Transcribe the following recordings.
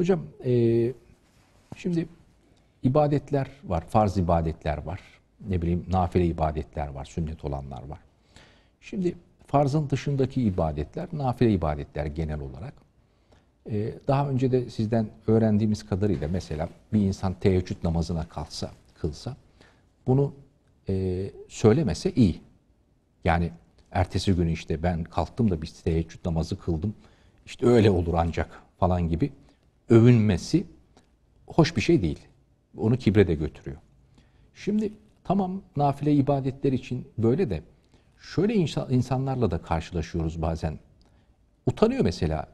Hocam e, şimdi ibadetler var, farz ibadetler var. Ne bileyim nafile ibadetler var, sünnet olanlar var. Şimdi farzın dışındaki ibadetler, nafile ibadetler genel olarak. E, daha önce de sizden öğrendiğimiz kadarıyla mesela bir insan teheccüd namazına kalsa, kılsa bunu e, söylemese iyi. Yani ertesi günü işte ben kalktım da bir teheccüd namazı kıldım. İşte öyle olur ancak falan gibi övünmesi hoş bir şey değil. Onu kibre de götürüyor. Şimdi tamam nafile ibadetler için böyle de şöyle insanlarla da karşılaşıyoruz bazen. Utanıyor mesela.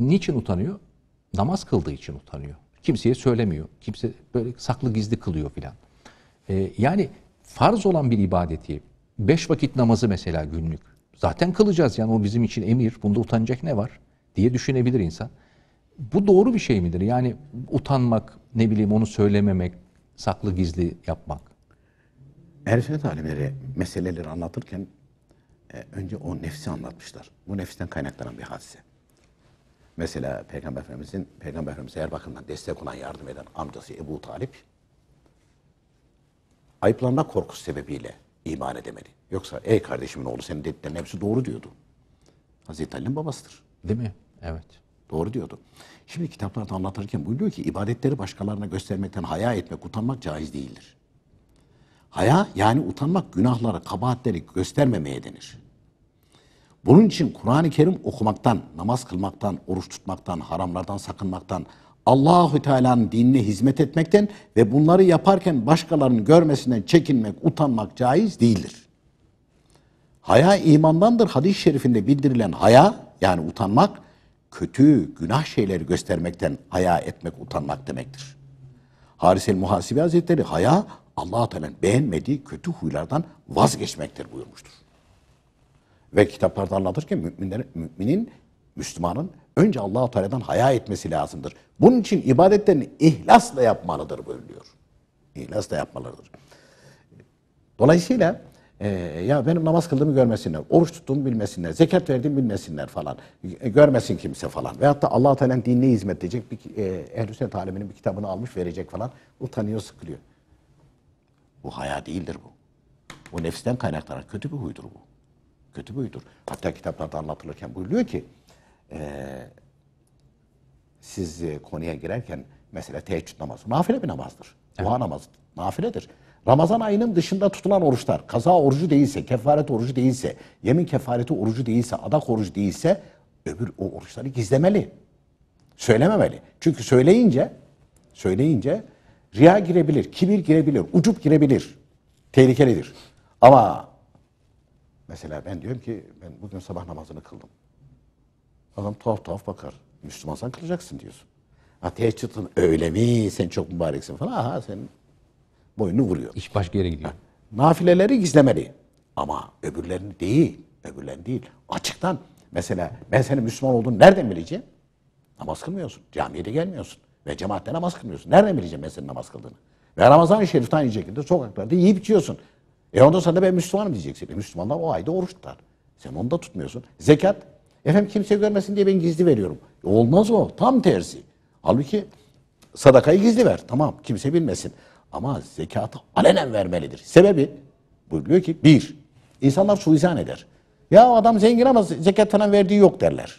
Niçin utanıyor? Namaz kıldığı için utanıyor. Kimseye söylemiyor. Kimse böyle saklı gizli kılıyor filan. Ee, yani farz olan bir ibadeti, beş vakit namazı mesela günlük. Zaten kılacağız yani o bizim için emir. Bunda utanacak ne var diye düşünebilir insan bu doğru bir şey midir? Yani utanmak, ne bileyim onu söylememek, saklı gizli yapmak. Erşad talimleri meseleleri anlatırken e, önce o nefsi anlatmışlar. Bu nefsten kaynaklanan bir hadise. Mesela Peygamber Efendimiz'in Peygamber Efendimiz'e her bakımdan destek olan, yardım eden amcası Ebu Talip ayıplanma korkusu sebebiyle iman edemedi. Yoksa ey kardeşimin oğlu senin dediklerin hepsi doğru diyordu. Hazreti Ali'nin babasıdır. Değil mi? Evet. Doğru diyordu. Şimdi kitaplarda anlatırken buyuruyor ki ibadetleri başkalarına göstermekten haya etmek, utanmak caiz değildir. Haya yani utanmak günahları, kabahatleri göstermemeye denir. Bunun için Kur'an-ı Kerim okumaktan, namaz kılmaktan, oruç tutmaktan, haramlardan sakınmaktan, Allahü Teala'nın dinine hizmet etmekten ve bunları yaparken başkalarının görmesinden çekinmek, utanmak caiz değildir. Haya imandandır. Hadis-i şerifinde bildirilen haya yani utanmak kötü, günah şeyleri göstermekten haya etmek, utanmak demektir. Haris el-Muhasibi Hazretleri haya allah Teala'nın beğenmediği kötü huylardan vazgeçmektir buyurmuştur. Ve kitaplarda anlatırken müminlerin, müminin, Müslümanın önce allah Teala'dan haya etmesi lazımdır. Bunun için ibadetlerini ihlasla yapmalıdır buyuruyor. İhlasla yapmalıdır. Dolayısıyla e, ya benim namaz kıldığımı görmesinler, oruç tuttuğumu bilmesinler, zekat verdiğimi bilmesinler falan. E, görmesin kimse falan. Veyahut da Allah-u Teala'nın dinine hizmet edecek bir e, Ehl-i Sünnet aleminin bir kitabını almış verecek falan. Utanıyor, sıkılıyor. Bu haya değildir bu. Bu nefsten kaynaklanan kötü bir huydur bu. Kötü bir huydur. Hatta kitaplarda anlatılırken buyuruyor ki e, siz e, konuya girerken mesela teheccüd namazı nafile bir namazdır. Duha namazı nafiledir. Ramazan ayının dışında tutulan oruçlar, kaza orucu değilse, kefaret orucu değilse, yemin kefareti orucu değilse, adak orucu değilse öbür o oruçları gizlemeli. Söylememeli. Çünkü söyleyince, söyleyince riya girebilir, kibir girebilir, ucup girebilir. Tehlikelidir. Ama mesela ben diyorum ki ben bugün sabah namazını kıldım. Adam tuhaf tuhaf bakar. Müslümansan kılacaksın diyorsun. Ha teheccüdün öyle mi? Sen çok mübareksin falan. Aha sen boynunu vuruyor. İş başka yere gidiyor. Nafileleri gizlemeli. Ama öbürlerini değil. Öbürlerini değil. Açıktan. Mesela ben senin Müslüman olduğunu nereden bileceğim? Namaz kılmıyorsun. Camiye de gelmiyorsun. Ve cemaatle namaz kılmıyorsun. Nereden bileceğim ben senin namaz kıldığını? Ve Ramazan-ı Şerif'te aynı şekilde sokaklarda yiyip içiyorsun. E ondan sonra da ben Müslümanım diyeceksin. E Müslümanlar o ayda oruç tutar. Sen onu da tutmuyorsun. Zekat. Efendim kimse görmesin diye ben gizli veriyorum. E olmaz o. Tam tersi. Halbuki sadakayı gizli ver. Tamam kimse bilmesin. Ama zekatı alenen vermelidir. Sebebi buyuruyor ki bir, insanlar suizan eder. Ya adam zengin ama zekat falan verdiği yok derler.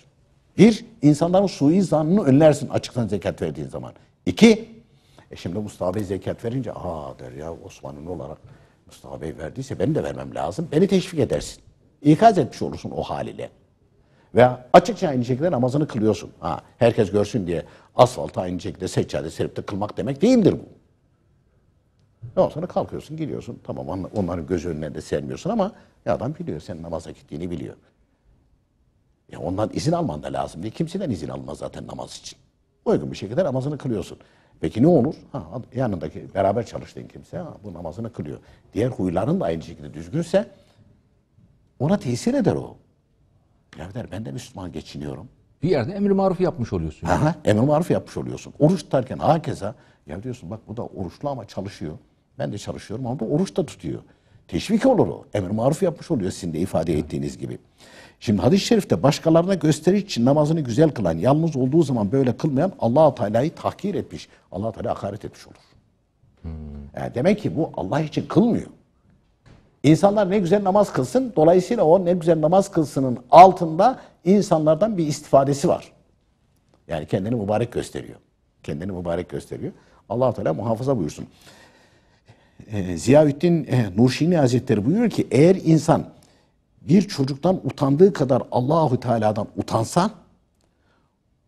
Bir, insanların suizanını önlersin açıktan zekat verdiğin zaman. İki, e şimdi Mustafa Bey zekat verince aa der ya Osmanlı olarak Mustafa Bey verdiyse ben de vermem lazım. Beni teşvik edersin. İkaz etmiş olursun o haliyle. veya açıkça aynı şekilde namazını kılıyorsun. Ha, herkes görsün diye asfalta aynı şekilde seccade serip de kılmak demek değildir bu. Ondan sonra kalkıyorsun gidiyorsun. Tamam onların göz önüne de sermiyorsun ama ya adam biliyor sen namaza gittiğini biliyor. Ya ondan izin alman da lazım diye. Kimseden izin alma zaten namaz için. Uygun bir şekilde namazını kılıyorsun. Peki ne olur? Ha, yanındaki beraber çalıştığın kimse ha, bu namazını kılıyor. Diğer huyların da aynı şekilde düzgünse ona tesir eder o. Ya der ben de Müslüman geçiniyorum. Bir yerde emir maruf yapmış oluyorsun. Yani. Aha, emir maruf yapmış oluyorsun. Oruç tutarken hakeza ya diyorsun bak bu da oruçlu ama çalışıyor. Ben de çalışıyorum ama oruç da tutuyor. Teşvik olur o. Emir maruf yapmış oluyor sizin de ifade ettiğiniz gibi. Şimdi hadis-i şerifte başkalarına gösteriş için namazını güzel kılan, yalnız olduğu zaman böyle kılmayan allah Teala'yı tahkir etmiş. allah Teala hakaret etmiş olur. Hmm. Yani e, demek ki bu Allah için kılmıyor. İnsanlar ne güzel namaz kılsın, dolayısıyla o ne güzel namaz kılsının altında insanlardan bir istifadesi var. Yani kendini mübarek gösteriyor. Kendini mübarek gösteriyor. allah Teala muhafaza buyursun e, Ziyaüddin e, Nurşini Hazretleri buyuruyor ki eğer insan bir çocuktan utandığı kadar Allahu Teala'dan utansa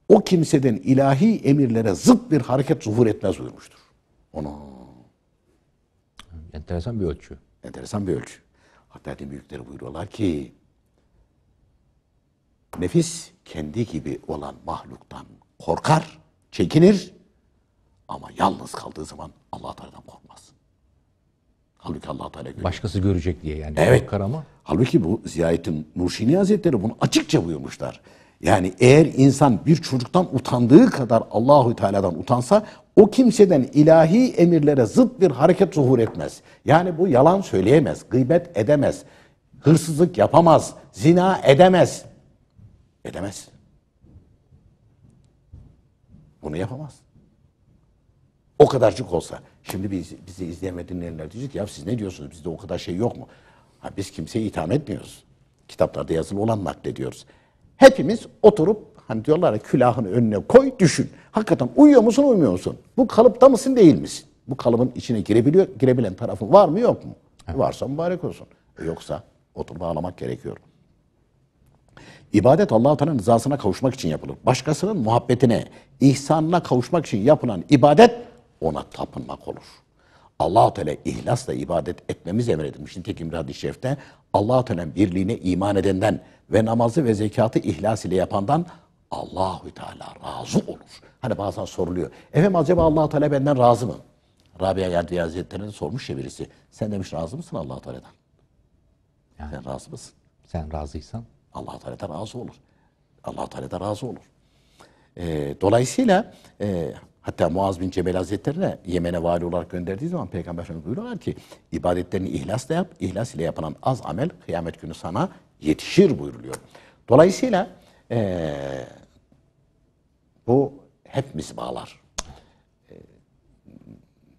o kimseden ilahi emirlere zıt bir hareket zuhur etmez buyurmuştur. Ona. Enteresan bir ölçü. Enteresan bir ölçü. Hatta din büyükleri buyuruyorlar ki nefis kendi gibi olan mahluktan korkar, çekinir ama yalnız kaldığı zaman Allah Teala'dan korkar. Halbuki allah Teala görüyor. Başkası görecek diye yani. Evet. Karama. Halbuki bu Ziyaettin Nurşini Hazretleri bunu açıkça buyurmuşlar. Yani eğer insan bir çocuktan utandığı kadar Allahü Teala'dan utansa o kimseden ilahi emirlere zıt bir hareket zuhur etmez. Yani bu yalan söyleyemez, gıybet edemez, hırsızlık yapamaz, zina edemez. Edemez. Bunu yapamaz. O kadarcık olsa. Şimdi biz, bizi izleyen dinleyenler diyecek ya siz ne diyorsunuz? Bizde o kadar şey yok mu? Ha, biz kimseye itham etmiyoruz. Kitaplarda yazılı olan naklediyoruz. Hepimiz oturup hani diyorlar ya külahın önüne koy düşün. Hakikaten uyuyor musun uymuyor musun? Bu kalıpta mısın değil misin? Bu kalıbın içine girebiliyor, girebilen tarafın var mı yok mu? Evet. Varsa mübarek olsun. E, yoksa oturup ağlamak gerekiyor. İbadet Allah-u Teala'nın rızasına kavuşmak için yapılır. Başkasının muhabbetine, ihsanına kavuşmak için yapılan ibadet ona tapınmak olur. allah Teala ihlasla ibadet etmemiz emredilmiş. Nitekim hadis-i şerifte allah Teala'nın birliğine iman edenden ve namazı ve zekatı ihlas ile yapandan Allahü Teala razı olur. Hani bazen soruluyor. Efendim acaba allah Teala benden razı mı? Rabia Yerdiye Hazretleri'ne sormuş ya birisi. Sen demiş razı mısın allah Teala'dan? Yani, sen razı mısın? Sen razıysan? allah Teala'dan razı olur. allah Teala'dan razı olur. E, dolayısıyla e, Hatta Muaz bin Cebel Hazretleri'ne Yemen'e vali olarak gönderdiği zaman Peygamber Efendimiz buyuruyorlar ki ibadetlerini ihlasla yap, ihlas ile yapılan az amel kıyamet günü sana yetişir buyuruluyor. Dolayısıyla ee, bu hepimizi bağlar. E,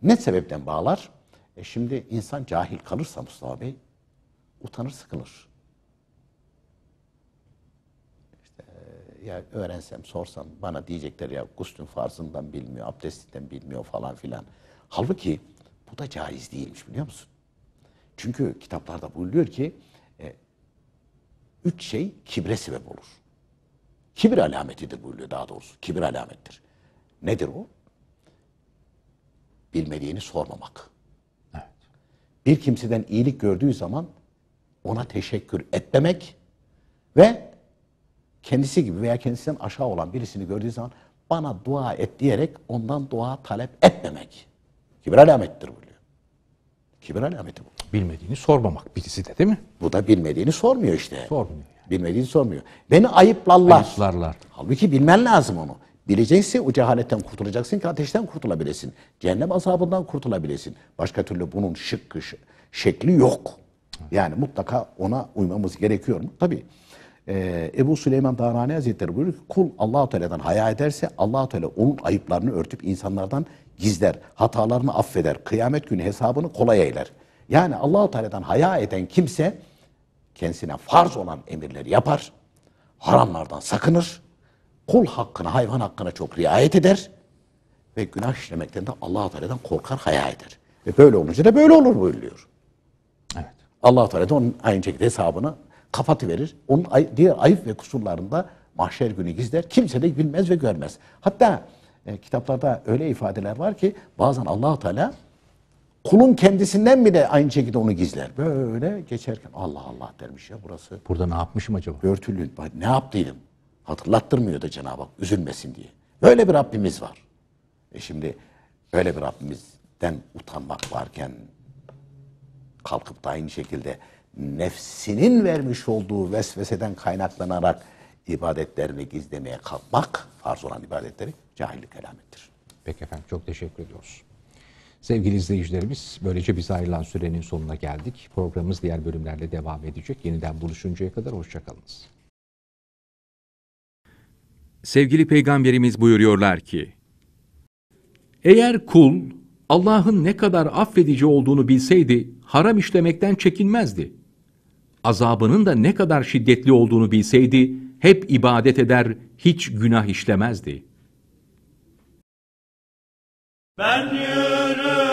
ne sebepten bağlar? E şimdi insan cahil kalırsa Mustafa Bey utanır sıkılır. ya öğrensem sorsam bana diyecekler ya guslün farzından bilmiyor, abdestinden bilmiyor falan filan. Halbuki bu da caiz değilmiş biliyor musun? Çünkü kitaplarda buyuruyor ki e, üç şey kibre sebep olur. Kibir alametidir buyuruyor daha doğrusu. Kibir alamettir. Nedir o? Bilmediğini sormamak. Evet. Bir kimseden iyilik gördüğü zaman ona teşekkür etmemek ve kendisi gibi veya kendisinden aşağı olan birisini gördüğü zaman bana dua et diyerek ondan dua talep etmemek. Kibir alamettir bu. Kibir alameti bu. Bilmediğini sormamak birisi de değil mi? Bu da bilmediğini sormuyor işte. Sormuyor. Yani. Bilmediğini sormuyor. Beni ayıplarlar. Ayıplarlar. Halbuki bilmen lazım onu. Bilecekse o cehaletten kurtulacaksın ki ateşten kurtulabilesin. Cehennem azabından kurtulabilesin. Başka türlü bunun şıkkı şekli yok. Yani mutlaka ona uymamız gerekiyor mu? Tabii. Ee, Ebu Süleyman Darani Hazretleri buyuruyor ki kul Allahu Teala'dan haya ederse Allahu Teala onun ayıplarını örtüp insanlardan gizler, hatalarını affeder. Kıyamet günü hesabını kolay eyler. Yani Allahu Teala'dan haya eden kimse kendisine farz olan emirleri yapar, haramlardan sakınır, kul hakkına, hayvan hakkına çok riayet eder ve günah işlemekten de Allahu Teala'dan korkar, haya eder. Ve böyle olunca da böyle olur buyuruyor. Evet. Allah Teala da onun aynı şekilde hesabını verir, Onun diğer ayıp ve kusurlarında mahşer günü gizler. Kimse de bilmez ve görmez. Hatta e, kitaplarda öyle ifadeler var ki bazen allah Teala kulun kendisinden bile aynı şekilde onu gizler. Böyle geçerken Allah Allah dermiş ya burası. Burada ne yapmışım acaba? Örtülü. Ne yaptıydım? Hatırlattırmıyor da Cenab-ı Hak üzülmesin diye. Böyle bir Rabbimiz var. E şimdi böyle bir Rabbimizden utanmak varken kalkıp da aynı şekilde nefsinin vermiş olduğu vesveseden kaynaklanarak ibadetlerini gizlemeye kalkmak, farz olan ibadetleri cahillik alamettir. Peki efendim çok teşekkür ediyoruz. Sevgili izleyicilerimiz, böylece biz ayrılan sürenin sonuna geldik. Programımız diğer bölümlerle devam edecek. Yeniden buluşuncaya kadar hoşçakalınız. Sevgili Peygamberimiz buyuruyorlar ki, Eğer kul Allah'ın ne kadar affedici olduğunu bilseydi, haram işlemekten çekinmezdi.'' azabının da ne kadar şiddetli olduğunu bilseydi, hep ibadet eder, hiç günah işlemezdi. Ben yürü.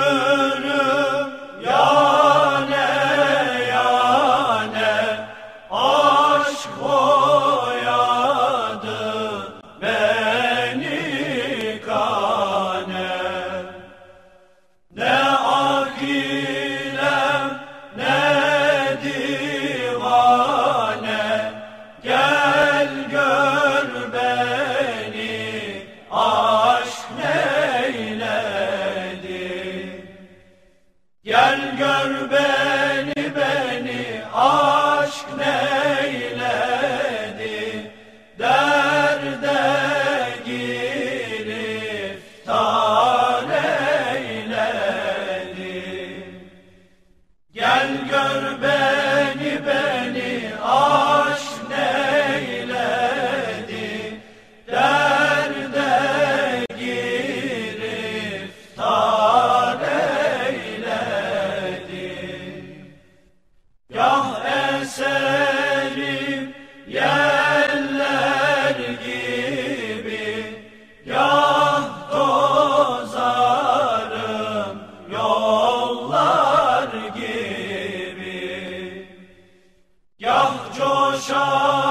Shah.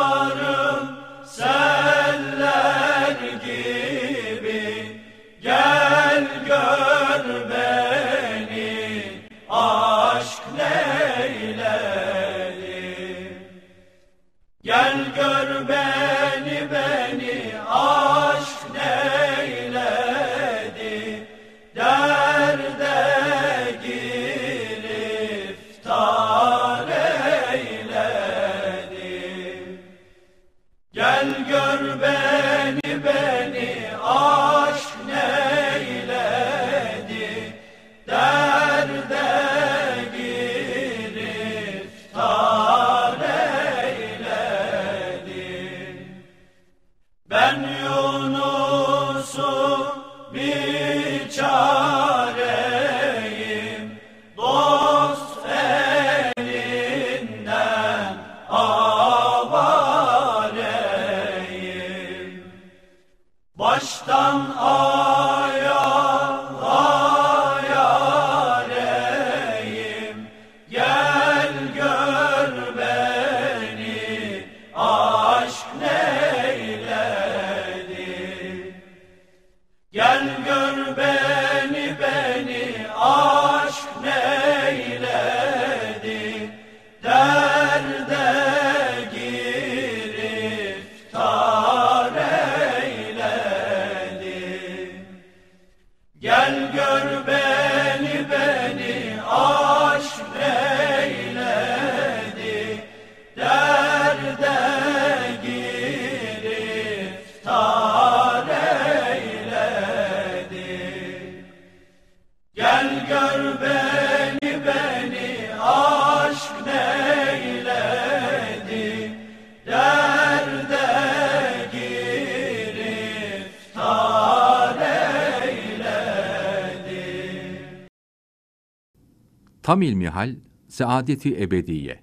Tam ilmihal saadeti ebediye.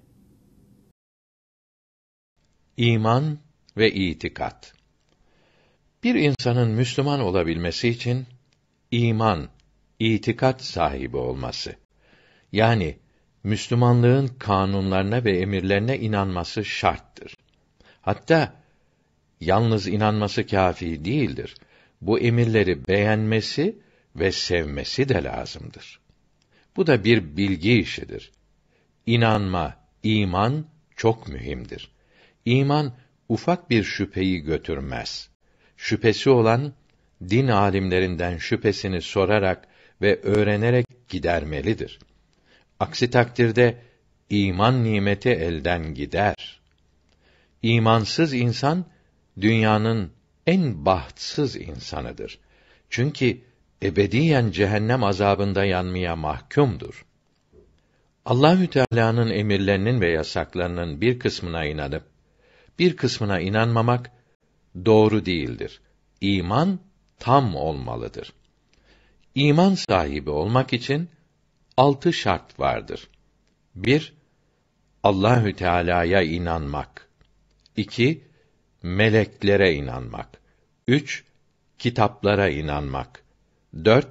İman ve itikat. Bir insanın Müslüman olabilmesi için iman, itikat sahibi olması. Yani Müslümanlığın kanunlarına ve emirlerine inanması şarttır. Hatta yalnız inanması kafi değildir. Bu emirleri beğenmesi ve sevmesi de lazımdır. Bu da bir bilgi işidir. İnanma, iman çok mühimdir. İman ufak bir şüpheyi götürmez. Şüphesi olan din alimlerinden şüphesini sorarak ve öğrenerek gidermelidir. Aksi takdirde iman nimeti elden gider. İmansız insan dünyanın en bahtsız insanıdır. Çünkü ebediyen cehennem azabında yanmaya mahkumdur. Allahü Teala'nın emirlerinin ve yasaklarının bir kısmına inanıp bir kısmına inanmamak doğru değildir. İman tam olmalıdır. İman sahibi olmak için altı şart vardır. 1. Allahü Teala'ya inanmak. 2. Meleklere inanmak. 3. Kitaplara inanmak. Dört,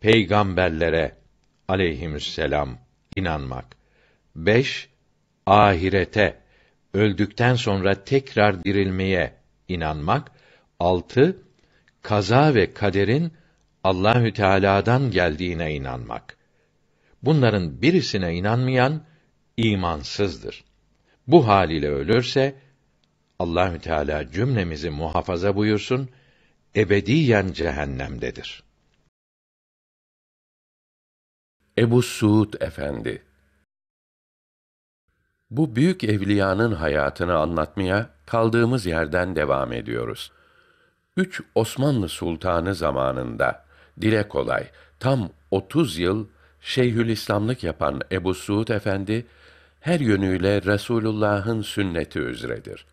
peygamberlere aleyhisselam inanmak. Beş, ahirete, öldükten sonra tekrar dirilmeye inanmak. Altı, kaza ve kaderin Allahü Teala'dan geldiğine inanmak. Bunların birisine inanmayan imansızdır. Bu haliyle ölürse Allahü Teala cümlemizi muhafaza buyursun, ebediyen cehennemdedir. Ebu Suud Efendi Bu büyük evliyanın hayatını anlatmaya kaldığımız yerden devam ediyoruz. Üç Osmanlı sultanı zamanında dile kolay tam 30 yıl Şeyhülislamlık yapan Ebu Suud Efendi her yönüyle Resulullah'ın sünneti üzredir.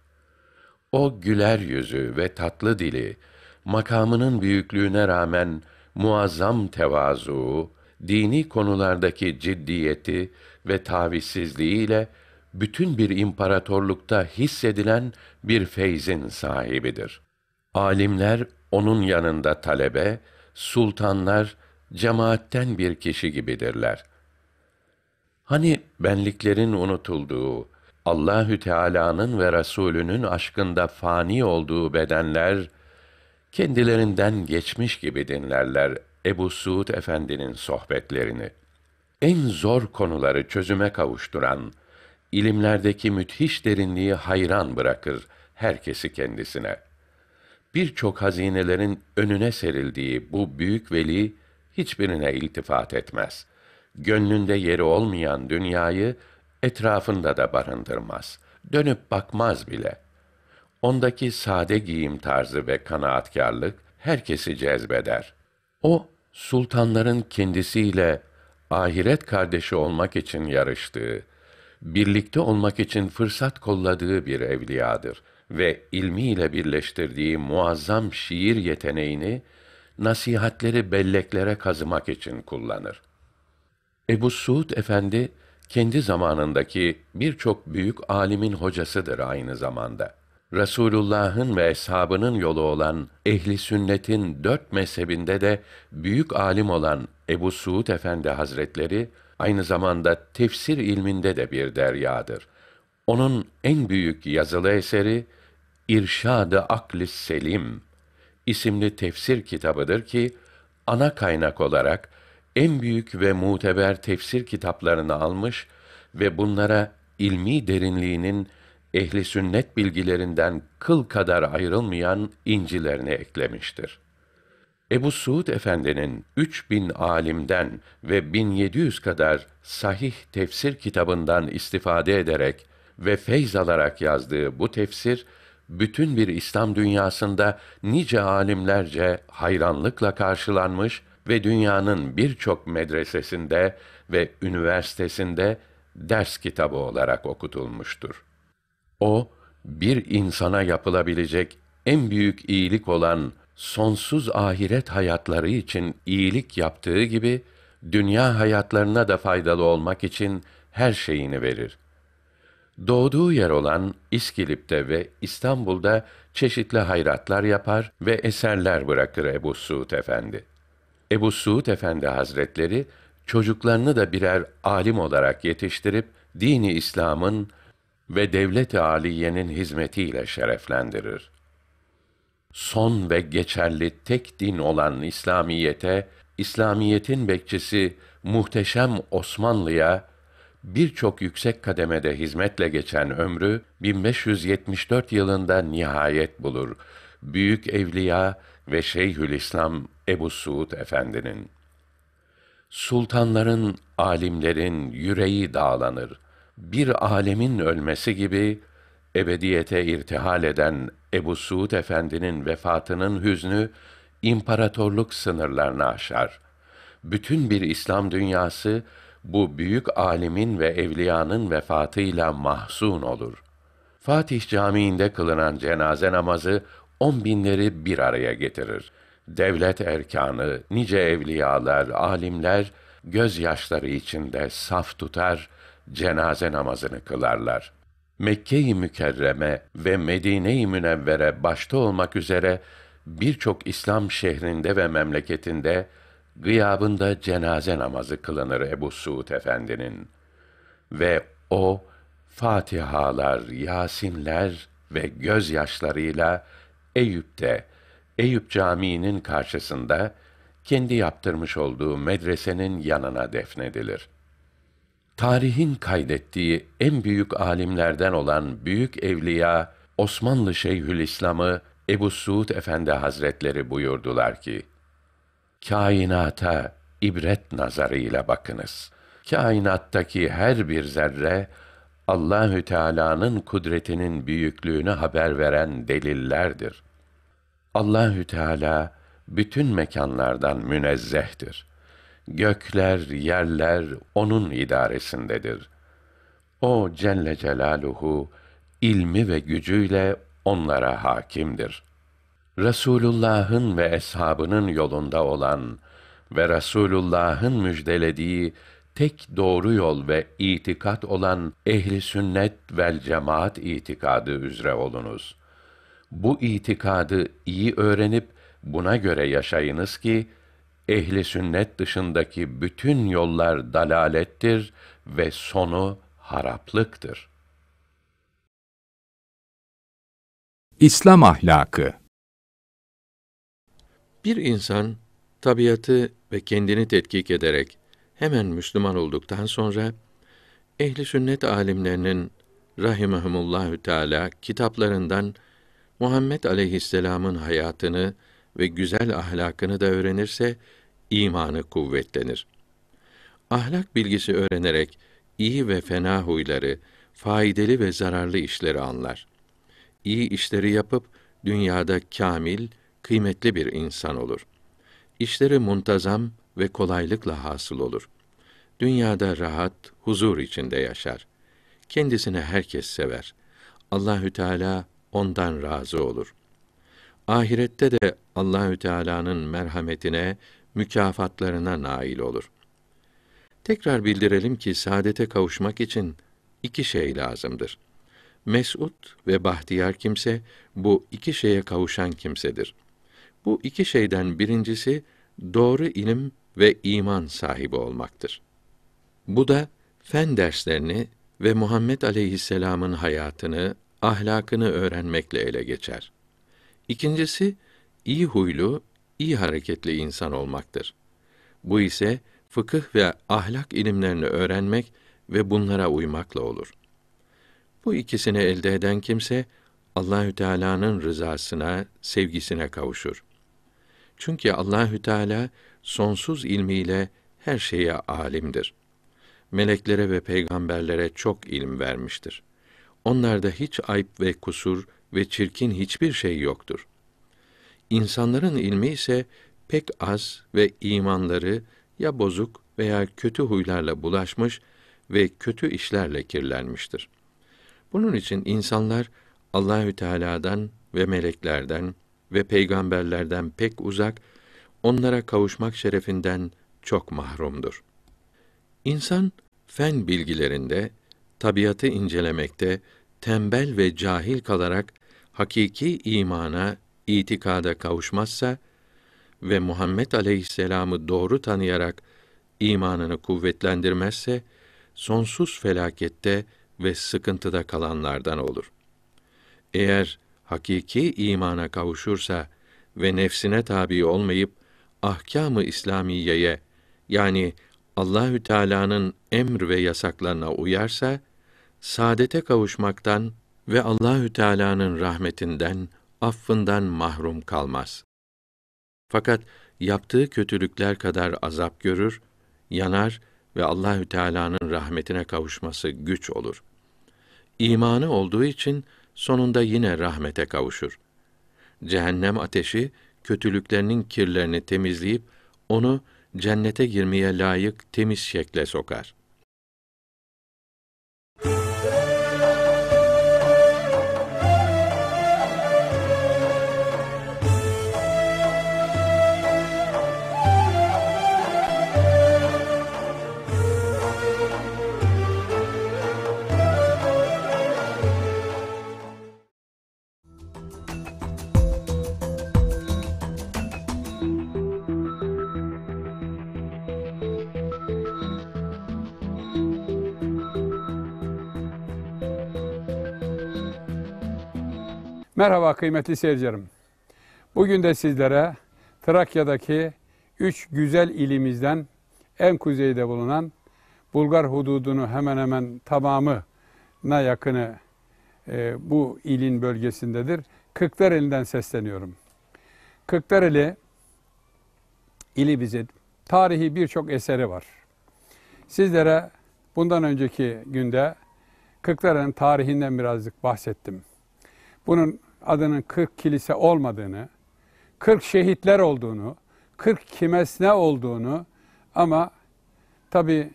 O güler yüzü ve tatlı dili makamının büyüklüğüne rağmen muazzam tevazu, dini konulardaki ciddiyeti ve tavizsizliğiyle bütün bir imparatorlukta hissedilen bir feyzin sahibidir. Alimler onun yanında talebe, sultanlar cemaatten bir kişi gibidirler. Hani benliklerin unutulduğu, Allahü Teala'nın ve Resulünün aşkında fani olduğu bedenler kendilerinden geçmiş gibi dinlerler Ebu Suud Efendi'nin sohbetlerini, en zor konuları çözüme kavuşturan, ilimlerdeki müthiş derinliği hayran bırakır herkesi kendisine. Birçok hazinelerin önüne serildiği bu büyük veli hiçbirine iltifat etmez. Gönlünde yeri olmayan dünyayı etrafında da barındırmaz. Dönüp bakmaz bile. Ondaki sade giyim tarzı ve kanaatkarlık herkesi cezbeder.'' O sultanların kendisiyle ahiret kardeşi olmak için yarıştığı, birlikte olmak için fırsat kolladığı bir evliyadır ve ilmiyle birleştirdiği muazzam şiir yeteneğini nasihatleri belleklere kazımak için kullanır. Ebu Suud Efendi kendi zamanındaki birçok büyük alimin hocasıdır aynı zamanda. Resulullah'ın ve eshabının yolu olan ehli sünnetin dört mezhebinde de büyük alim olan Ebu Suud Efendi Hazretleri aynı zamanda tefsir ilminde de bir deryadır. Onun en büyük yazılı eseri İrşadı Akli Selim isimli tefsir kitabıdır ki ana kaynak olarak en büyük ve muteber tefsir kitaplarını almış ve bunlara ilmi derinliğinin ehli sünnet bilgilerinden kıl kadar ayrılmayan incilerini eklemiştir. Ebu Suud Efendi'nin 3000 alimden ve 1700 kadar sahih tefsir kitabından istifade ederek ve feyz alarak yazdığı bu tefsir bütün bir İslam dünyasında nice alimlerce hayranlıkla karşılanmış ve dünyanın birçok medresesinde ve üniversitesinde ders kitabı olarak okutulmuştur. O, bir insana yapılabilecek en büyük iyilik olan sonsuz ahiret hayatları için iyilik yaptığı gibi, dünya hayatlarına da faydalı olmak için her şeyini verir. Doğduğu yer olan İskilip'te ve İstanbul'da çeşitli hayratlar yapar ve eserler bırakır Ebu Suud Efendi. Ebu Suud Efendi Hazretleri, çocuklarını da birer alim olarak yetiştirip, dini İslam'ın ve devlet-i âliyenin hizmetiyle şereflendirir. Son ve geçerli tek din olan İslamiyete, İslamiyetin bekçisi muhteşem Osmanlı'ya birçok yüksek kademede hizmetle geçen ömrü 1574 yılında nihayet bulur. Büyük Evliya ve Şeyhülislam Ebu Suud Efendi'nin. Sultanların, alimlerin yüreği dağlanır.'' bir alemin ölmesi gibi ebediyete irtihal eden Ebu Suud Efendi'nin vefatının hüznü imparatorluk sınırlarını aşar. Bütün bir İslam dünyası bu büyük alimin ve evliyanın vefatıyla mahzun olur. Fatih Camii'nde kılınan cenaze namazı on binleri bir araya getirir. Devlet erkanı, nice evliyalar, alimler gözyaşları içinde saf tutar cenaze namazını kılarlar. Mekke-i Mükerreme ve Medine-i Münevvere başta olmak üzere birçok İslam şehrinde ve memleketinde gıyabında cenaze namazı kılınır Ebu Suud Efendi'nin. Ve o, Fatihalar, Yasinler ve gözyaşlarıyla Eyüp'te, Eyüp Camii'nin karşısında kendi yaptırmış olduğu medresenin yanına defnedilir.'' Tarihin kaydettiği en büyük alimlerden olan büyük evliya Osmanlı Şeyhülislam'ı Ebu Suud Efendi Hazretleri buyurdular ki: Kainata ibret nazarıyla bakınız. Kainattaki her bir zerre Allahü Teala'nın kudretinin büyüklüğünü haber veren delillerdir. Allahü Teala bütün mekanlardan münezzehtir. Gökler, yerler O'nun idaresindedir. O Celle Celaluhu, ilmi ve gücüyle onlara hakimdir. Resulullah'ın ve eshabının yolunda olan ve Resulullah'ın müjdelediği tek doğru yol ve itikat olan ehli sünnet vel cemaat itikadı üzere olunuz. Bu itikadı iyi öğrenip buna göre yaşayınız ki ehli sünnet dışındaki bütün yollar dalalettir ve sonu haraplıktır. İslam ahlakı Bir insan tabiatı ve kendini tetkik ederek hemen Müslüman olduktan sonra ehli sünnet alimlerinin rahimehumullahü teala kitaplarından Muhammed aleyhisselamın hayatını ve güzel ahlakını da öğrenirse imanı kuvvetlenir. Ahlak bilgisi öğrenerek iyi ve fena huyları, faydalı ve zararlı işleri anlar. İyi işleri yapıp dünyada kamil, kıymetli bir insan olur. İşleri muntazam ve kolaylıkla hasıl olur. Dünyada rahat, huzur içinde yaşar. Kendisini herkes sever. Allahü Teala ondan razı olur. Ahirette de Allahü Teala'nın merhametine mükafatlarına nail olur. Tekrar bildirelim ki saadete kavuşmak için iki şey lazımdır. Mesut ve bahtiyar kimse bu iki şeye kavuşan kimsedir. Bu iki şeyden birincisi doğru ilim ve iman sahibi olmaktır. Bu da fen derslerini ve Muhammed aleyhisselamın hayatını, ahlakını öğrenmekle ele geçer. İkincisi iyi huylu iyi hareketli insan olmaktır. Bu ise fıkıh ve ahlak ilimlerini öğrenmek ve bunlara uymakla olur. Bu ikisini elde eden kimse Allahü Teala'nın rızasına, sevgisine kavuşur. Çünkü Allahü Teala sonsuz ilmiyle her şeye alimdir. Meleklere ve peygamberlere çok ilim vermiştir. Onlarda hiç ayıp ve kusur ve çirkin hiçbir şey yoktur. İnsanların ilmi ise pek az ve imanları ya bozuk veya kötü huylarla bulaşmış ve kötü işlerle kirlenmiştir. Bunun için insanlar Allahü Teala'dan ve meleklerden ve peygamberlerden pek uzak, onlara kavuşmak şerefinden çok mahrumdur. İnsan fen bilgilerinde tabiatı incelemekte tembel ve cahil kalarak hakiki imana itikada kavuşmazsa ve Muhammed aleyhisselamı doğru tanıyarak imanını kuvvetlendirmezse sonsuz felakette ve sıkıntıda kalanlardan olur. Eğer hakiki imana kavuşursa ve nefsine tabi olmayıp ahkamı İslamiyeye yani Allahü Teala'nın emr ve yasaklarına uyarsa saadete kavuşmaktan ve Allahü Teala'nın rahmetinden affından mahrum kalmaz. Fakat yaptığı kötülükler kadar azap görür, yanar ve Allahü Teala'nın rahmetine kavuşması güç olur. İmanı olduğu için sonunda yine rahmete kavuşur. Cehennem ateşi kötülüklerinin kirlerini temizleyip onu cennete girmeye layık temiz şekle sokar. Merhaba kıymetli seyircilerim. Bugün de sizlere Trakya'daki üç güzel ilimizden en kuzeyde bulunan Bulgar hududunu hemen hemen tamamına yakını e, bu ilin bölgesindedir. Kırklareli'den sesleniyorum. Kırklareli ili bizim tarihi birçok eseri var. Sizlere bundan önceki günde Kırklareli'nin tarihinden birazcık bahsettim. Bunun adının 40 kilise olmadığını, 40 şehitler olduğunu, 40 kimesne olduğunu ama tabi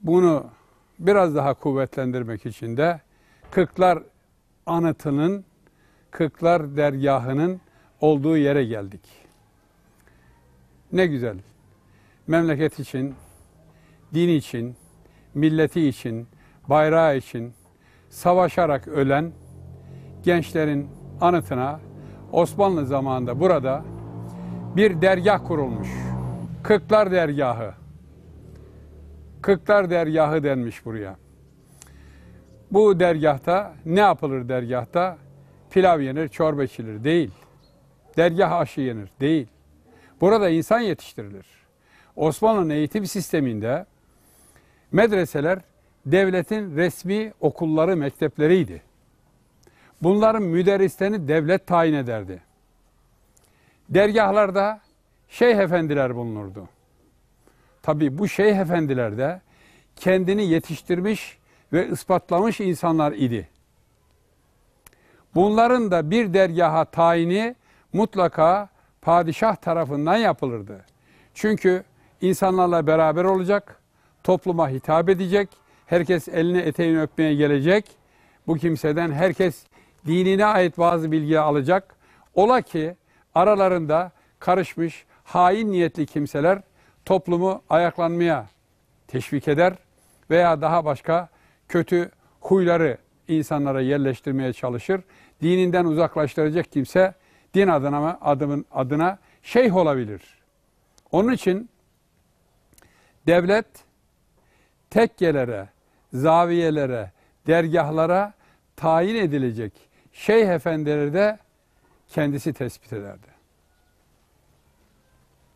bunu biraz daha kuvvetlendirmek için de Kırklar anıtının, Kırklar dergahının olduğu yere geldik. Ne güzel. Memleket için, din için, milleti için, bayrağı için savaşarak ölen gençlerin anıtına Osmanlı zamanında burada bir dergah kurulmuş. Kırklar Dergahı. Kırklar Dergahı denmiş buraya. Bu dergahta ne yapılır dergahta? Pilav yenir, çorba içilir değil. Dergah aşı yenir değil. Burada insan yetiştirilir. Osmanlı'nın eğitim sisteminde medreseler devletin resmi okulları, mektepleriydi. Bunların müderrislerini devlet tayin ederdi. Dergahlarda şeyh efendiler bulunurdu. Tabi bu şeyh efendiler de kendini yetiştirmiş ve ispatlamış insanlar idi. Bunların da bir dergaha tayini mutlaka padişah tarafından yapılırdı. Çünkü insanlarla beraber olacak, topluma hitap edecek, herkes elini eteğini öpmeye gelecek. Bu kimseden herkes dinine ait bazı bilgiyi alacak. Ola ki aralarında karışmış hain niyetli kimseler toplumu ayaklanmaya teşvik eder veya daha başka kötü huyları insanlara yerleştirmeye çalışır. Dininden uzaklaştıracak kimse din adına adımın adına şeyh olabilir. Onun için devlet tekkelere, zaviyelere, dergahlara tayin edilecek şeyh efendileri de kendisi tespit ederdi.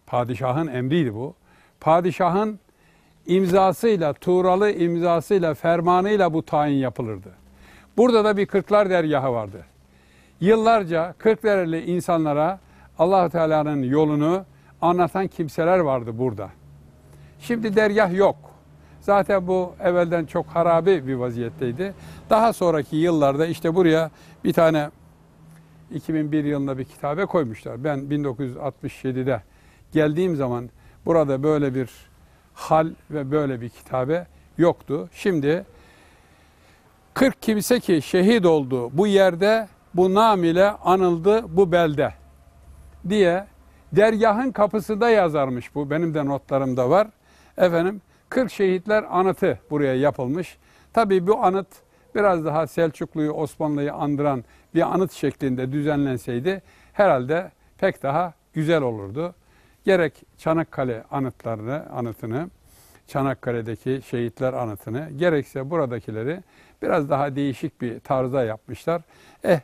Padişahın emriydi bu. Padişahın imzasıyla, Tuğralı imzasıyla, fermanıyla bu tayin yapılırdı. Burada da bir Kırklar dergahı vardı. Yıllarca Kırklareli insanlara allah Teala'nın yolunu anlatan kimseler vardı burada. Şimdi dergah yok. Zaten bu evvelden çok harabi bir vaziyetteydi. Daha sonraki yıllarda işte buraya bir tane 2001 yılında bir kitabe koymuşlar. Ben 1967'de geldiğim zaman burada böyle bir hal ve böyle bir kitabe yoktu. Şimdi 40 kimse ki şehit oldu bu yerde, bu nam ile anıldı bu belde diye dergahın kapısında yazarmış bu. Benim de notlarımda var. Efendim 40 şehitler anıtı buraya yapılmış. Tabii bu anıt biraz daha Selçuklu'yu, Osmanlı'yı andıran bir anıt şeklinde düzenlenseydi herhalde pek daha güzel olurdu. Gerek Çanakkale anıtlarını, anıtını, Çanakkale'deki şehitler anıtını, gerekse buradakileri biraz daha değişik bir tarza yapmışlar. Eh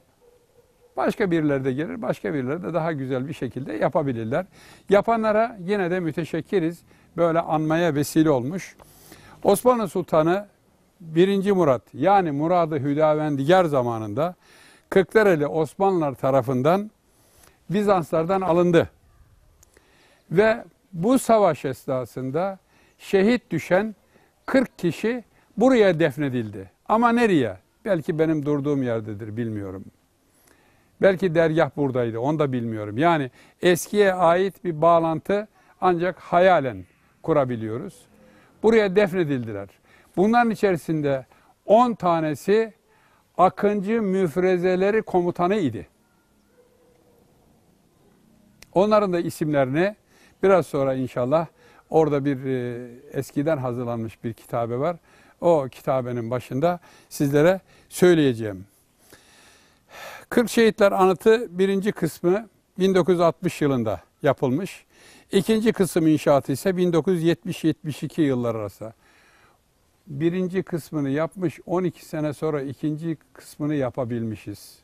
Başka birileri de gelir, başka birileri de daha güzel bir şekilde yapabilirler. Yapanlara yine de müteşekkiriz böyle anmaya vesile olmuş. Osmanlı Sultanı 1. Murat yani Muradı Hüdavendigar zamanında Kırklareli Osmanlılar tarafından Bizanslardan alındı. Ve bu savaş esnasında şehit düşen 40 kişi buraya defnedildi. Ama nereye? Belki benim durduğum yerdedir bilmiyorum. Belki dergah buradaydı onu da bilmiyorum. Yani eskiye ait bir bağlantı ancak hayalen kurabiliyoruz. Buraya defnedildiler. Bunların içerisinde 10 tanesi Akıncı Müfrezeleri Komutanı idi. Onların da isimlerini biraz sonra inşallah orada bir e, eskiden hazırlanmış bir kitabe var. O kitabenin başında sizlere söyleyeceğim. 40 Şehitler Anıtı birinci kısmı 1960 yılında yapılmış. İkinci kısım inşaatı ise 1970-72 yıllar arası. Birinci kısmını yapmış, 12 sene sonra ikinci kısmını yapabilmişiz.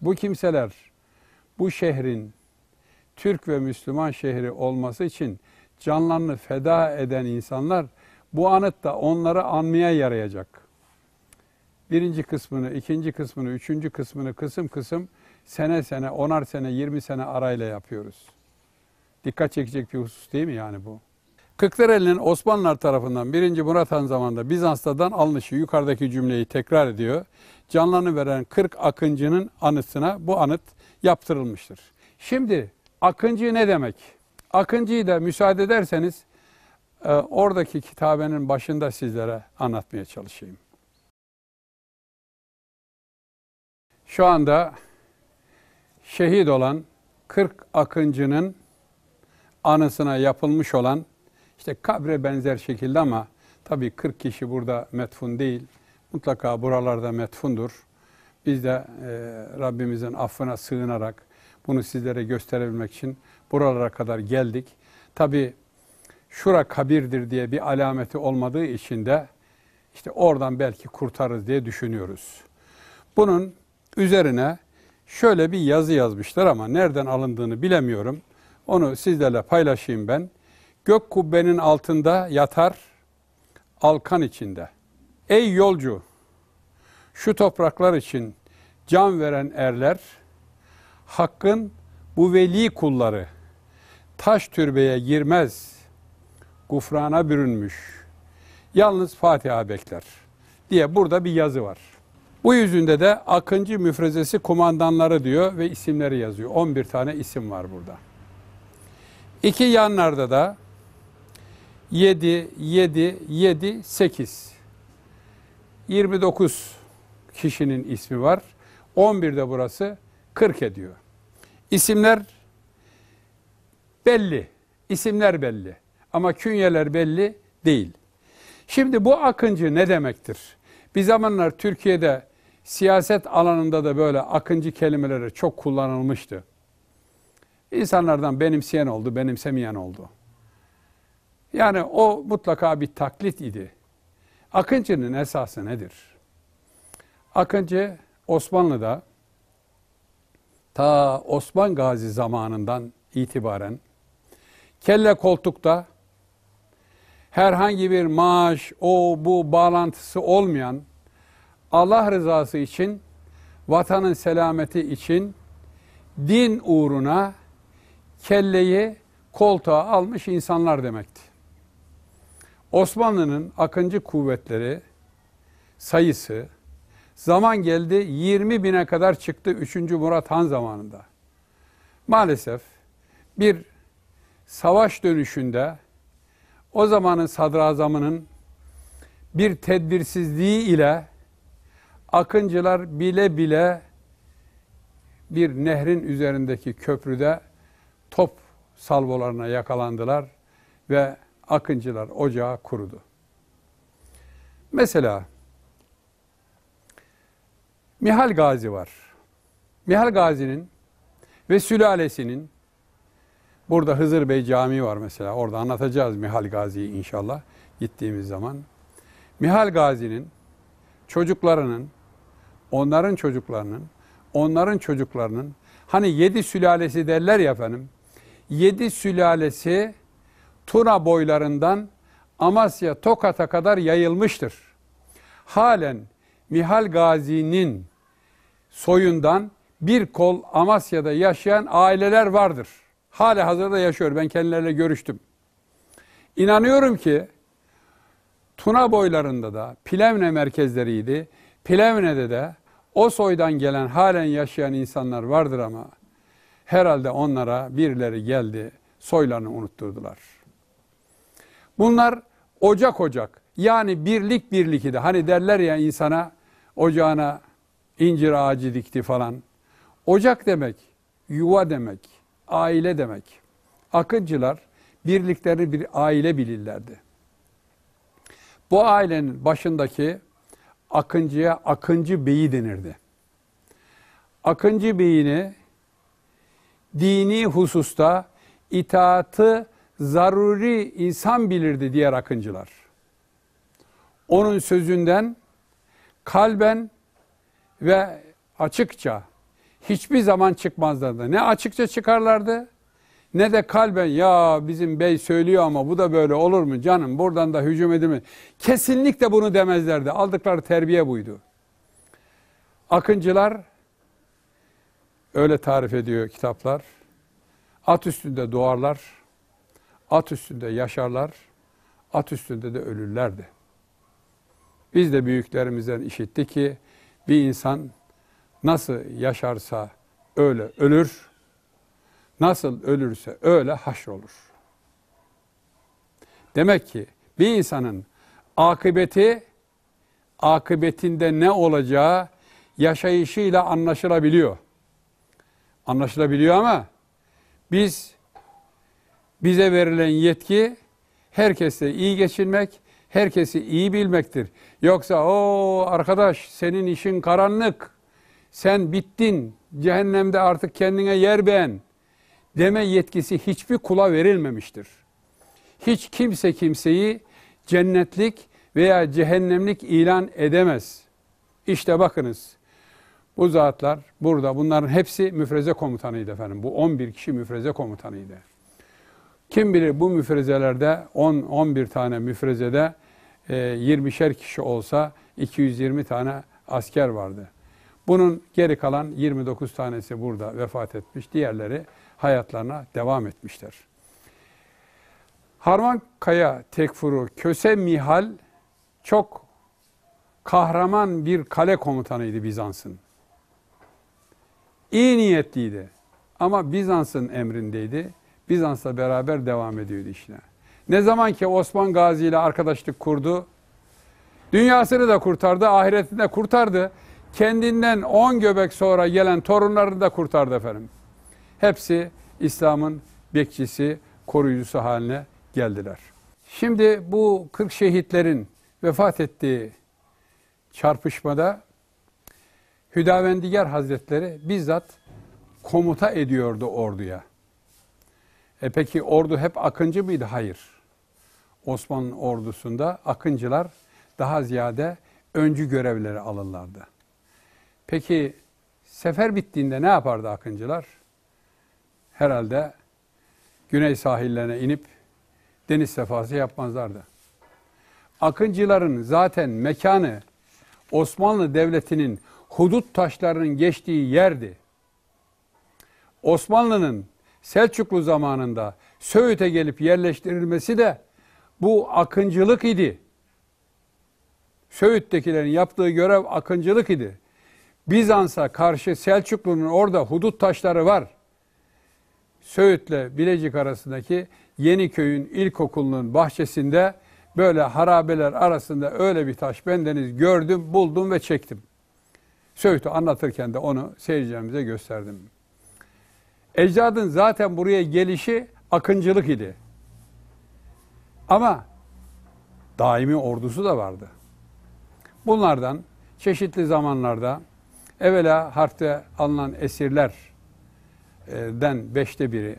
Bu kimseler bu şehrin Türk ve Müslüman şehri olması için canlarını feda eden insanlar bu anıt da onları anmaya yarayacak. Birinci kısmını, ikinci kısmını, üçüncü kısmını kısım kısım sene sene, onar sene, yirmi sene arayla yapıyoruz. Dikkat çekecek bir husus değil mi yani bu? Kırklareli'nin Osmanlılar tarafından 1. Murat Han zamanında Bizans'tan alınışı yukarıdaki cümleyi tekrar ediyor. Canlarını veren 40 akıncının anısına bu anıt yaptırılmıştır. Şimdi akıncı ne demek? Akıncıyı da müsaade ederseniz e, oradaki kitabenin başında sizlere anlatmaya çalışayım. Şu anda şehit olan 40 akıncının anısına yapılmış olan işte kabre benzer şekilde ama tabii 40 kişi burada metfun değil. Mutlaka buralarda metfundur. Biz de e, Rabbimizin affına sığınarak bunu sizlere gösterebilmek için buralara kadar geldik. Tabi şura kabirdir diye bir alameti olmadığı için de işte oradan belki kurtarız diye düşünüyoruz. Bunun üzerine şöyle bir yazı yazmışlar ama nereden alındığını bilemiyorum. Onu sizlerle paylaşayım ben. Gök kubbenin altında yatar, alkan içinde. Ey yolcu, şu topraklar için can veren erler, Hakk'ın bu veli kulları, taş türbeye girmez, gufrana bürünmüş, yalnız Fatiha bekler diye burada bir yazı var. Bu yüzünde de Akıncı müfrezesi kumandanları diyor ve isimleri yazıyor. 11 tane isim var burada. İki yanlarda da 7, 7, 7, 8. 29 kişinin ismi var. 11 de burası 40 ediyor. İsimler belli. İsimler belli. Ama künyeler belli değil. Şimdi bu akıncı ne demektir? Bir zamanlar Türkiye'de siyaset alanında da böyle akıncı kelimeleri çok kullanılmıştı. İnsanlardan benimseyen oldu, benimsemeyen oldu. Yani o mutlaka bir taklit idi. Akıncı'nın esası nedir? Akıncı Osmanlı'da ta Osman Gazi zamanından itibaren kelle koltukta herhangi bir maaş, o bu bağlantısı olmayan Allah rızası için, vatanın selameti için din uğruna kelleyi koltuğa almış insanlar demekti. Osmanlı'nın akıncı kuvvetleri sayısı zaman geldi 20 bine kadar çıktı 3. Murat Han zamanında. Maalesef bir savaş dönüşünde o zamanın sadrazamının bir tedbirsizliği ile akıncılar bile bile bir nehrin üzerindeki köprüde top salvolarına yakalandılar ve akıncılar ocağı kurudu. Mesela Mihal Gazi var. Mihal Gazi'nin ve sülalesinin burada Hızır Bey Camii var mesela. Orada anlatacağız Mihal Gazi'yi inşallah gittiğimiz zaman. Mihal Gazi'nin çocuklarının, onların çocuklarının, onların çocuklarının hani yedi sülalesi derler ya efendim yedi sülalesi Tuna boylarından Amasya, Tokat'a kadar yayılmıştır. Halen Mihal Gazi'nin soyundan bir kol Amasya'da yaşayan aileler vardır. Hala hazırda yaşıyor. Ben kendilerle görüştüm. İnanıyorum ki Tuna boylarında da Plevne merkezleriydi. Plevne'de de o soydan gelen halen yaşayan insanlar vardır ama Herhalde onlara birileri geldi, soylarını unutturdular. Bunlar ocak ocak yani birlik birlik idi. Hani derler ya insana ocağına incir ağacı dikti falan. Ocak demek, yuva demek, aile demek. Akıncılar birliklerini bir aile bilirlerdi. Bu ailenin başındaki Akıncı'ya Akıncı Bey'i denirdi. Akıncı Bey'ini dini hususta itaatı zaruri insan bilirdi diğer akıncılar. Onun sözünden kalben ve açıkça hiçbir zaman çıkmazlardı. Ne açıkça çıkarlardı ne de kalben ya bizim bey söylüyor ama bu da böyle olur mu canım buradan da hücum edilmez. Kesinlikle bunu demezlerdi. Aldıkları terbiye buydu. Akıncılar Öyle tarif ediyor kitaplar. At üstünde doğarlar, at üstünde yaşarlar, at üstünde de ölürlerdi. Biz de büyüklerimizden işitti ki bir insan nasıl yaşarsa öyle ölür, nasıl ölürse öyle olur. Demek ki bir insanın akıbeti, akıbetinde ne olacağı yaşayışıyla anlaşılabiliyor. Anlaşılabiliyor ama biz bize verilen yetki herkese iyi geçinmek, herkesi iyi bilmektir. Yoksa o arkadaş senin işin karanlık, sen bittin, cehennemde artık kendine yer beğen deme yetkisi hiçbir kula verilmemiştir. Hiç kimse kimseyi cennetlik veya cehennemlik ilan edemez. İşte bakınız bu zatlar burada bunların hepsi müfreze komutanıydı efendim. Bu 11 kişi müfreze komutanıydı. Kim bilir bu müfrezelerde 10-11 tane müfrezede e, 20'şer kişi olsa 220 tane asker vardı. Bunun geri kalan 29 tanesi burada vefat etmiş. Diğerleri hayatlarına devam etmişler. Harman Kaya Tekfuru Köse Mihal çok kahraman bir kale komutanıydı Bizans'ın. İyi niyetliydi. Ama Bizans'ın emrindeydi. Bizans'la beraber devam ediyordu işine. Ne zaman ki Osman Gazi ile arkadaşlık kurdu, dünyasını da kurtardı, ahiretini de kurtardı. Kendinden on göbek sonra gelen torunlarını da kurtardı efendim. Hepsi İslam'ın bekçisi, koruyucusu haline geldiler. Şimdi bu 40 şehitlerin vefat ettiği çarpışmada Hüdavendigar Hazretleri bizzat komuta ediyordu orduya. E peki ordu hep akıncı mıydı? Hayır. Osmanlı ordusunda akıncılar daha ziyade öncü görevleri alırlardı. Peki sefer bittiğinde ne yapardı akıncılar? Herhalde güney sahillerine inip deniz sefası yapmazlardı. Akıncıların zaten mekanı Osmanlı Devleti'nin hudut taşlarının geçtiği yerdi. Osmanlı'nın Selçuklu zamanında Söğüt'e gelip yerleştirilmesi de bu akıncılık idi. Söğüt'tekilerin yaptığı görev akıncılık idi. Bizans'a karşı Selçuklu'nun orada hudut taşları var. Söğüt'le Bilecik arasındaki yeni Yeniköy'ün ilkokulunun bahçesinde böyle harabeler arasında öyle bir taş bendeniz gördüm, buldum ve çektim. Söğüt'ü anlatırken de onu seyircilerimize gösterdim. Ecdadın zaten buraya gelişi akıncılık idi. Ama daimi ordusu da vardı. Bunlardan çeşitli zamanlarda evvela harpte alınan esirlerden beşte biri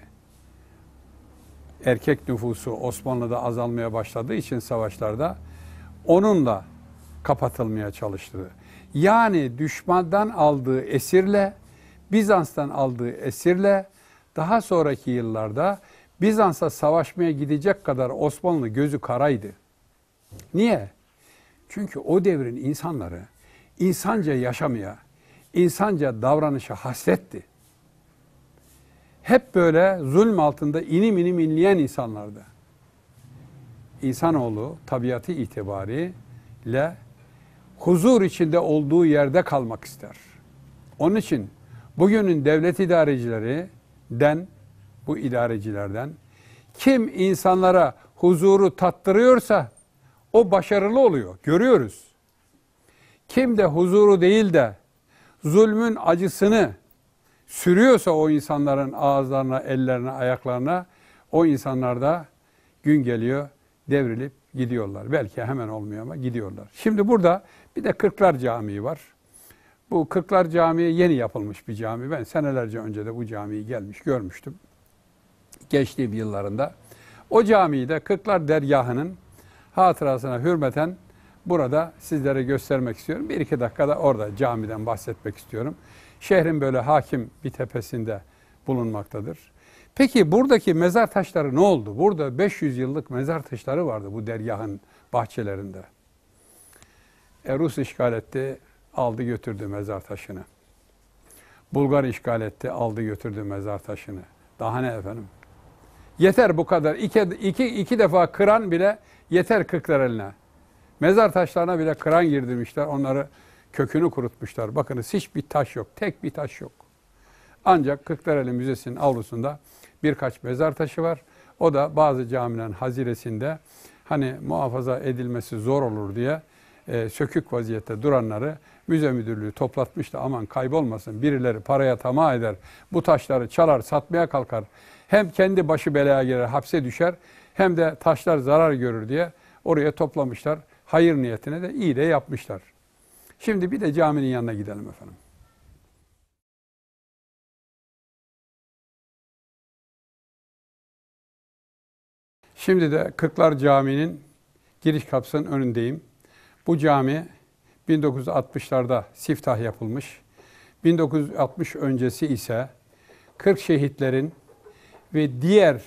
erkek nüfusu Osmanlı'da azalmaya başladığı için savaşlarda onunla kapatılmaya çalıştı. Yani düşmandan aldığı esirle, Bizans'tan aldığı esirle daha sonraki yıllarda Bizans'a savaşmaya gidecek kadar Osmanlı gözü karaydı. Niye? Çünkü o devrin insanları insanca yaşamaya, insanca davranışa hasretti. Hep böyle zulm altında inim inim inleyen insanlardı. İnsanoğlu tabiatı itibariyle huzur içinde olduğu yerde kalmak ister. Onun için bugünün devlet idarecileri den bu idarecilerden kim insanlara huzuru tattırıyorsa o başarılı oluyor. Görüyoruz. Kim de huzuru değil de zulmün acısını sürüyorsa o insanların ağızlarına, ellerine, ayaklarına o insanlar da gün geliyor devrilip gidiyorlar. Belki hemen olmuyor ama gidiyorlar. Şimdi burada bir de Kırklar Camii var. Bu Kırklar Camii yeni yapılmış bir cami. Ben senelerce önce de bu camiyi gelmiş görmüştüm. Geçtiğim yıllarında. O camiyi de Kırklar Dergahı'nın hatırasına hürmeten burada sizlere göstermek istiyorum. Bir iki dakikada orada camiden bahsetmek istiyorum. Şehrin böyle hakim bir tepesinde bulunmaktadır. Peki buradaki mezar taşları ne oldu? Burada 500 yıllık mezar taşları vardı bu dergahın bahçelerinde. E, Rus işgal etti, aldı götürdü mezar taşını. Bulgar işgal etti, aldı götürdü mezar taşını. Daha ne efendim? Yeter bu kadar. İki, iki, iki defa kıran bile yeter kırklar eline. Mezar taşlarına bile kıran girdirmişler. Onları kökünü kurutmuşlar. Bakınız hiçbir taş yok. Tek bir taş yok. Ancak Kırklareli Müzesi'nin avlusunda birkaç mezar taşı var. O da bazı camilerin haziresinde hani muhafaza edilmesi zor olur diye e, sökük vaziyette duranları müze müdürlüğü toplatmıştı. Aman kaybolmasın birileri paraya tamah eder bu taşları çalar satmaya kalkar. Hem kendi başı belaya girer hapse düşer hem de taşlar zarar görür diye oraya toplamışlar. Hayır niyetine de iyi de yapmışlar. Şimdi bir de caminin yanına gidelim efendim. Şimdi de Kırklar Camii'nin giriş kapısının önündeyim. Bu cami 1960'larda siftah yapılmış. 1960 öncesi ise 40 şehitlerin ve diğer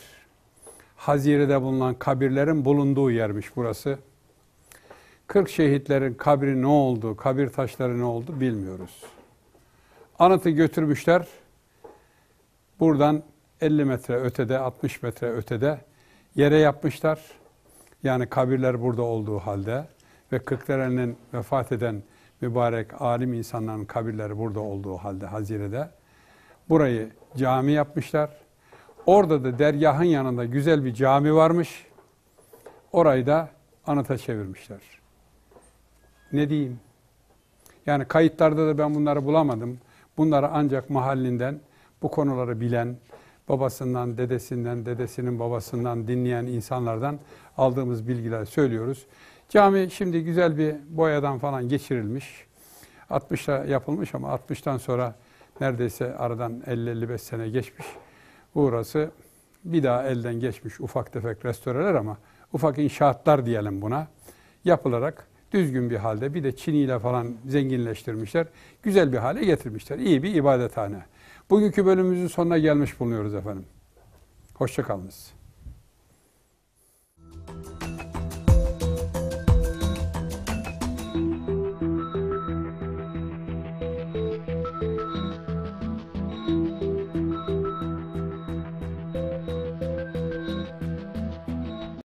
Hazire'de bulunan kabirlerin bulunduğu yermiş burası. 40 şehitlerin kabri ne oldu, kabir taşları ne oldu bilmiyoruz. Anıtı götürmüşler. Buradan 50 metre ötede, 60 metre ötede yere yapmışlar. Yani kabirler burada olduğu halde ve Kırklareli'nin vefat eden mübarek alim insanların kabirleri burada olduğu halde Hazire'de burayı cami yapmışlar. Orada da dergahın yanında güzel bir cami varmış. Orayı da anıta çevirmişler. Ne diyeyim? Yani kayıtlarda da ben bunları bulamadım. Bunları ancak mahallinden bu konuları bilen, babasından, dedesinden, dedesinin babasından dinleyen insanlardan aldığımız bilgiler söylüyoruz. Cami şimdi güzel bir boyadan falan geçirilmiş. 60'ta yapılmış ama 60'tan sonra neredeyse aradan 50-55 sene geçmiş. Uğrası bir daha elden geçmiş ufak tefek restoreler ama ufak inşaatlar diyelim buna yapılarak düzgün bir halde bir de çiniyle falan zenginleştirmişler. Güzel bir hale getirmişler. İyi bir ibadethane. Bugünkü bölümümüzün sonuna gelmiş bulunuyoruz efendim. Hoşçakalınız.